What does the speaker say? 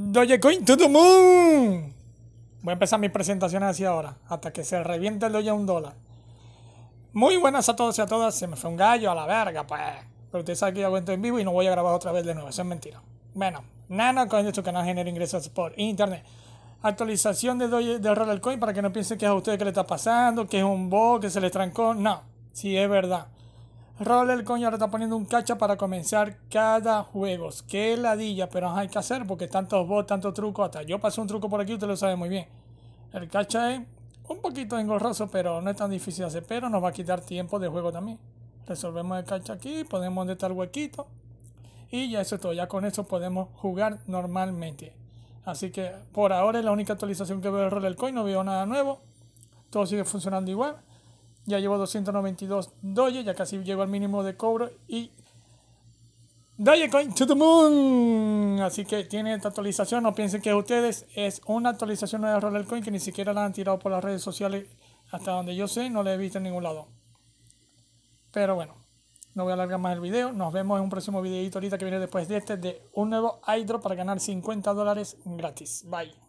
Dogecoin to the moon. Voy a empezar mis presentaciones así ahora, hasta que se reviente el doy a un dólar. Muy buenas a todos y a todas. Se me fue un gallo a la verga, pues. Pero ustedes saben que yo en vivo y no voy a grabar otra vez de nuevo. Eso es mentira. Bueno, Nano Coin de su canal genera ingresos por internet. Actualización de doy del Coin para que no piensen que es a ustedes que le está pasando, que es un bot, que se les trancó. No, si es verdad. Roller, coño, ahora está poniendo un cacha para comenzar cada juego. Qué ladilla, pero hay que hacer porque tantos bots, tantos trucos. Hasta yo pasé un truco por aquí, usted lo sabe muy bien. El cacha es un poquito engorroso, pero no es tan difícil de hacer. Pero nos va a quitar tiempo de juego también. Resolvemos el cacha aquí, podemos donde está el huequito. Y ya eso es todo. Ya con eso podemos jugar normalmente. Así que por ahora es la única actualización que veo del Rollercoin No veo nada nuevo. Todo sigue funcionando igual. Ya llevo 292 doye, ya casi llego al mínimo de cobro y Dogecoin to the moon. Así que tiene esta actualización. No piensen que ustedes es una actualización de Rollercoin que ni siquiera la han tirado por las redes sociales. Hasta donde yo sé, no la he visto en ningún lado. Pero bueno, no voy a alargar más el video. Nos vemos en un próximo videito ahorita que viene después de este de un nuevo iDrop para ganar 50 dólares gratis. Bye.